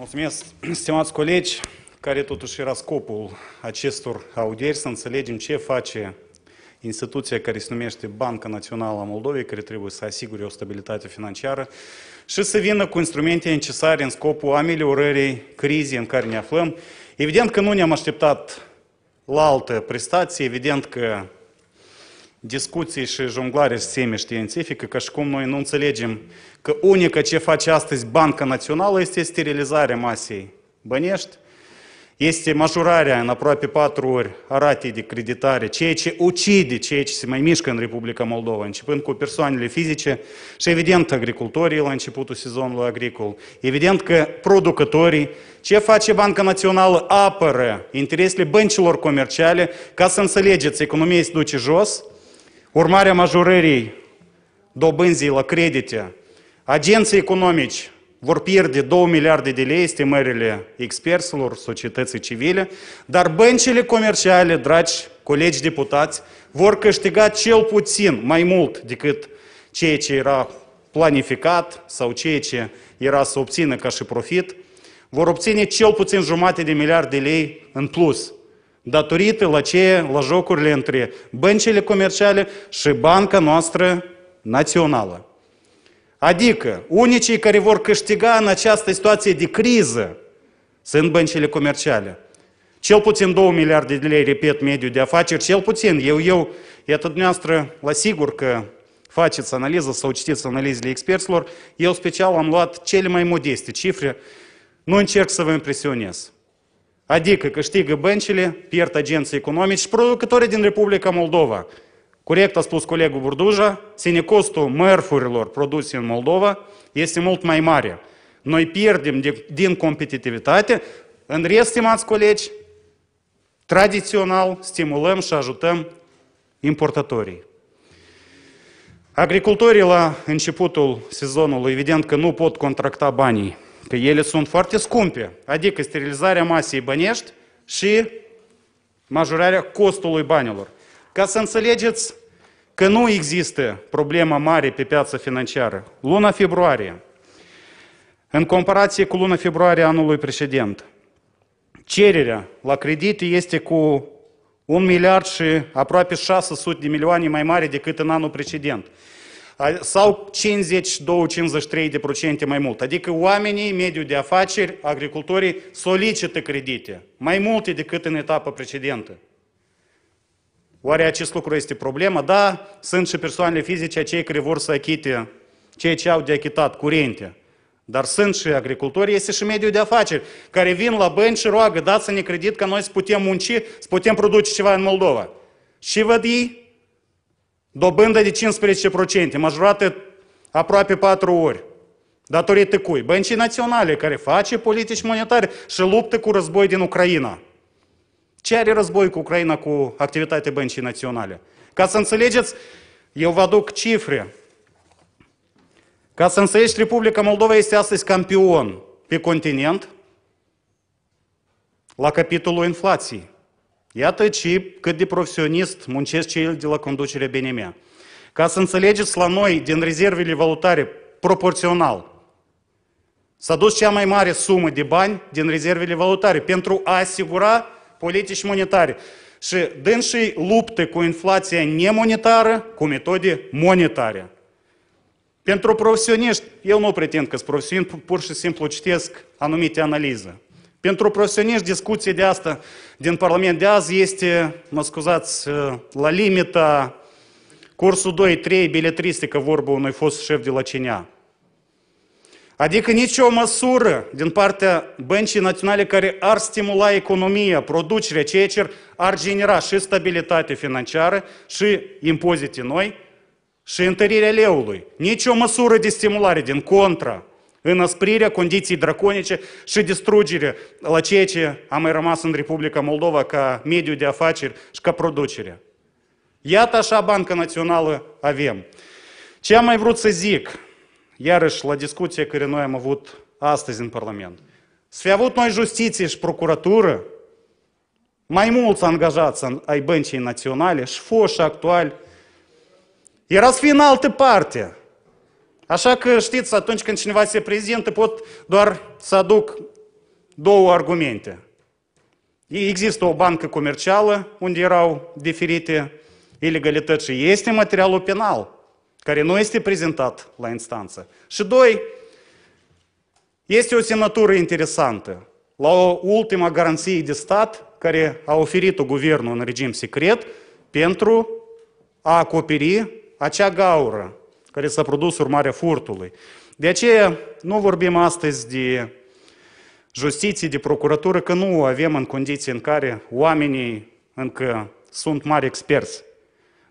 Mulțumesc, stimați colegi, care totuși era scopul acestor audieri, să înțelegem ce face instituția care se numește Banca Națională a Moldovei, care trebuie să asigure o stabilitate financiară și să vină cu instrumente necesare în scopul ameliorării crizei în care ne aflăm. Evident că nu ne-am așteptat la altă prestație, evident că discuții și jonglare seme științifică, ca și cum noi nu înțelegem că unica ce face astăzi Banca Națională este sterilizarea masei bănești, este majorarea în aproape patru ori a ratei de creditare, ceea ce ucide ceea ce se mai mișcă în Republica Moldova, începând cu persoanele fizice și, evident, agricultorii la începutul sezonului agricol. Evident că producătorii, ce face Banca Națională, apără interesele băncilor comerciale, ca să înțelegeți, economia se duce jos, Urmarea majorării dobânzii la credite, agenții economici vor pierde 2 miliarde de lei, estimările experților, societății civile, dar băncile comerciale, dragi colegi deputați, vor câștiga cel puțin mai mult decât ceea ce era planificat sau ceea ce era să obțină ca și profit, vor obține cel puțin jumate de miliarde de lei în plus datorită la ce, la jocurile între băncile comerciale și banca noastră națională. Adică, unicii care vor câștiga în această situație de criză sunt băncile comerciale. Cel puțin 2 miliarde de lei, repet, mediu, de afaceri, cel puțin. Eu, eu, iată dumneavoastră, la sigur că faceți analiză sau citiți analizele experților, eu special am luat cele mai modeste cifre, nu încerc să vă impresionez. Adică câștigă băncile, pierd agenții economici și producătorii din Republica Moldova. Corect a spus colegul Burduja, ține costul mărfurilor produse în Moldova este mult mai mare. Noi pierdem din, din competitivitate, în rest, stimați colegi, tradițional stimulăm și ajutăm importatorii. Agricultorii la începutul sezonului, evident că nu pot contracta banii Că ele sunt foarte scumpe, adică sterilizarea masei bănești și majorarea costului banilor. Ca să înțelegeți că nu există problema mare pe piața financiară. Luna februarie, în comparație cu luna februarie anului precedent, cererea la credite este cu 1 miliard și aproape 600 de milioane mai mare decât în anul precedent sau 52-53% mai mult. Adică oamenii, mediul de afaceri, agricultorii solicită credite mai multe decât în etapa precedentă. Oare acest lucru este problemă? Da, sunt și persoanele fizice cei care vor să achite ceea ce au de achitat, curente. Dar sunt și agricultori, este și mediul de afaceri, care vin la bani și roagă, dați-ne credit că noi să putem munci, să putem produce ceva în Moldova. Și văd ei, Dobândă de 15%, majorată aproape 4 ori. Datorită cui? Băncii naționale, care face politici monetare și luptă cu război din Ucraina. Ce are război cu Ucraina cu activitatea băncii naționale? Ca să înțelegeți, eu vă aduc cifre. Ca să înțelegeți, Republica Moldova este astăzi campion pe continent la capitolul inflației. Iată ce, cât de profesionist muncesc cei de la conducerea BNM. Ca să înțelegeți la noi, din rezervele valutare, proporțional, s-a dus cea mai mare sumă de bani din rezervele valutare pentru a asigura politici monetare. Și dânșii lupte cu inflația nemonetară cu metode monetare. Pentru profesioniști, eu nu pretind că sunt profesionist, pur și simplu citesc anumite analize. Pentru profesioniști, discuția de asta din Parlament de azi este, mă scuzați, ă, la limita cursul 2-3, biletristică, vorba unui fost șef de la CNA. Adică nicio măsură din partea băncii naționale care ar stimula economia, producerea, ceea ce ar genera și stabilitate financiară, și impozite noi, și întărirea leului. Nici o măsură de stimulare din contra. Înas prirea condiții draconice și distrugere la ceea ce a mai rămas în Republica Moldova ca mediu de afaceri și ca producere. Iată așa Banca Națională avem. Ce am mai vrut să zic, iarăși la discuția care noi am avut astăzi în Parlament, să fi avut noi justiție și procuratură, mai mulți angajați ai băncii naționale și foși actuali, era să fie în altă parte – Așa că știți, atunci când cineva se prezintă, pot doar să aduc două argumente. Există o bancă comercială unde erau diferite ilegalități și este materialul penal care nu este prezentat la instanță. Și doi, este o semnătură interesantă la o ultima garanție de stat care a oferit-o guvernul în regim secret pentru a acoperi acea gaură care s-a produs urmarea furtului. De aceea nu vorbim astăzi de justiție, de procuratură, că nu o avem în condiții în care oamenii încă sunt mari experți.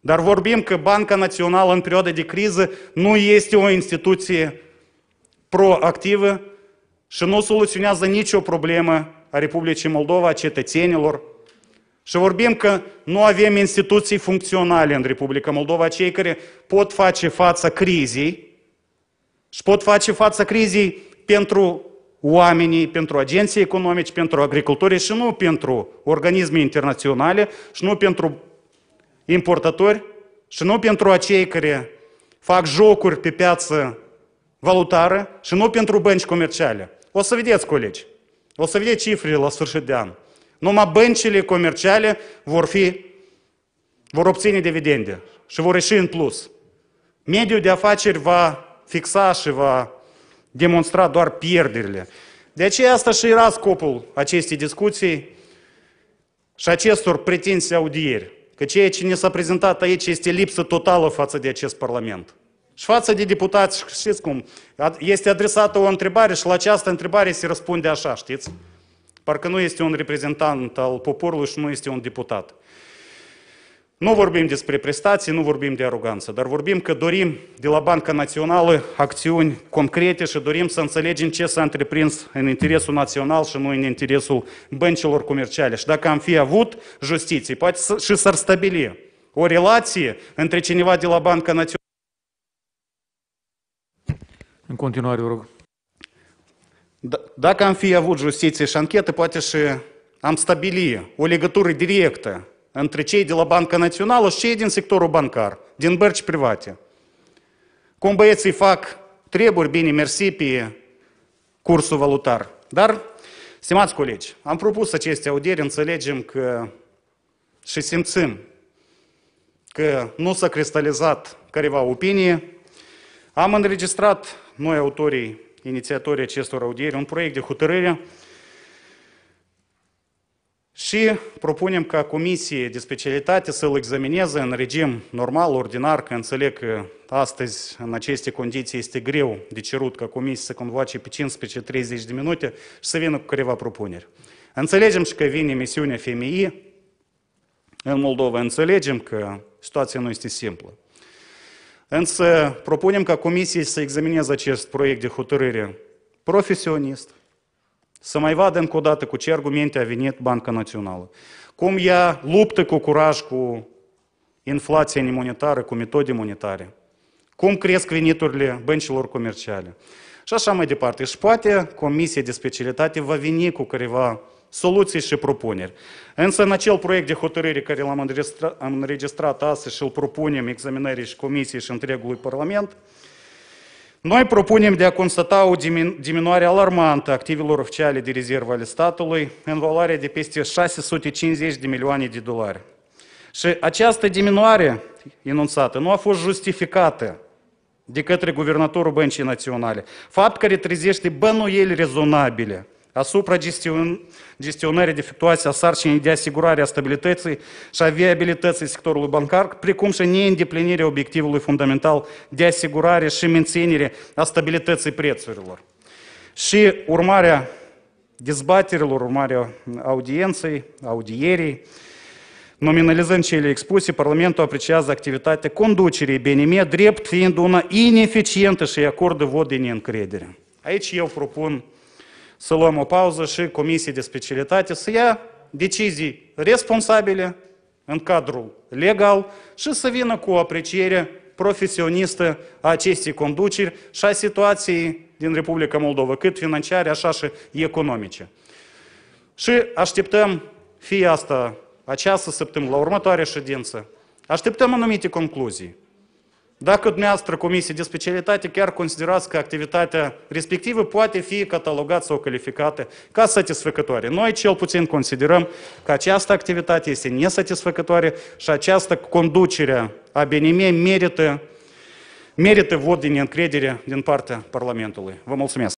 Dar vorbim că Banca Națională în perioada de criză nu este o instituție proactivă și nu soluționează nicio problemă a Republicii Moldova, a cetățenilor, și vorbim că nu avem instituții funcționale în Republica Moldova, cei care pot face față crizei și pot face față crizei pentru oamenii, pentru agenții economici, pentru agricultori și nu pentru organisme internaționale și nu pentru importatori și nu pentru acei care fac jocuri pe piață valutară și nu pentru bănci comerciale. O să vedeți, colegi, o să vedeți cifrele la sfârșit de an. Numai băncile comerciale vor fi, vor obține dividende și vor ieși în plus. Mediul de afaceri va fixa și va demonstra doar pierderile. De aceea asta și era scopul acestei discuții și acestor pretenții audieri. Că ceea ce ne s-a prezentat aici este lipsă totală față de acest Parlament. Și față de deputați, știți cum, este adresată o întrebare și la această întrebare se răspunde așa, știți? Parcă nu este un reprezentant al poporului și nu este un deputat. Nu vorbim despre prestații, nu vorbim de aroganță, dar vorbim că dorim de la Banca Națională acțiuni concrete și dorim să înțelegem ce s-a întreprins în interesul național și nu în interesul băncilor comerciale. Și dacă am fi avut justiție, poate și s-ar stabili o relație între cineva de la Banca Națională. În continuare, vă rog. Dacă am fi avut justiție și anchetă, poate și am stabili o legătură directă între cei de la Banca Națională și cei din sectorul bancar, din bărci private. Cum băieții fac treburi, bine, mersi pe cursul valutar. Dar, stimați colegi, am propus aceste audieri, înțelegem că și simțim că nu s-a cristalizat careva opinie. Am înregistrat noi autorii inițiatorii acestor audieri, un proiect de hotărâre și propunem ca comisie de specialitate să-l examineze în regim normal, ordinar, că înțeleg că astăzi, în aceste condiții, este greu de cerut ca comisie să convoace pe 15-30 de minute și să vină cu câteva propuneri. Înțelegem și că vine misiunea FMI în Moldova, înțelegem că situația nu este simplă. Însă propunem ca comisiei să examineze acest proiect de hotărâre profesionist, să mai vadă încă o dată cu ce argumente a venit Banca Națională, cum ea luptă cu curaj cu inflația nemonetară, cu metode monetare, cum cresc veniturile băncilor comerciale. Și așa mai departe. Și deci, poate Comisia de Specialitate va veni cu careva soluții și propuneri. Însă în acel proiect de hotărâre care l-am înregistrat, am înregistrat astăzi și îl propunem examinării și comisiei și întregului Parlament, noi propunem de a constata o diminuare alarmantă a activelor oficiale de rezervă ale statului în valoare de peste 650 de milioane de dolari. Și această diminuare enunțată nu a fost justificată de către guvernatorul Băncii Naționale, fapt care trezește bănuieli rezonabile – asupra gestionării defectuoase a sarcinii de asigurare a stabilității și a viabilității sectorului bancar, precum și neîndeplinirea obiectivului fundamental de asigurare și menținere a stabilității prețurilor. Și urmarea dezbaterilor, urmarea audienței, audierii, Nominalizând cele expuse, Parlamentul apreciază activitatea conducerii BNM drept fiind una ineficientă și acordă vot de neîncredere. Aici eu propun să luăm o pauză și comisii de specialitate să ia decizii responsabile în cadrul legal și să vină cu o apreciere profesionistă a acestei conduceri și a situației din Republica Moldova, cât financiare, așa și economice. Și așteptăm fie asta această săptămână, la următoarea ședință, așteptăm anumite concluzii. Dacă dumneavoastră, Comisie de Specialitate, chiar considerați că activitatea respectivă poate fi catalogată sau calificată ca satisfăcătoare. Noi cel puțin considerăm că această activitate este nesatisfăcătoare și această conducere a BNM merită, merită vot din încredere din partea Parlamentului. Vă mulțumesc!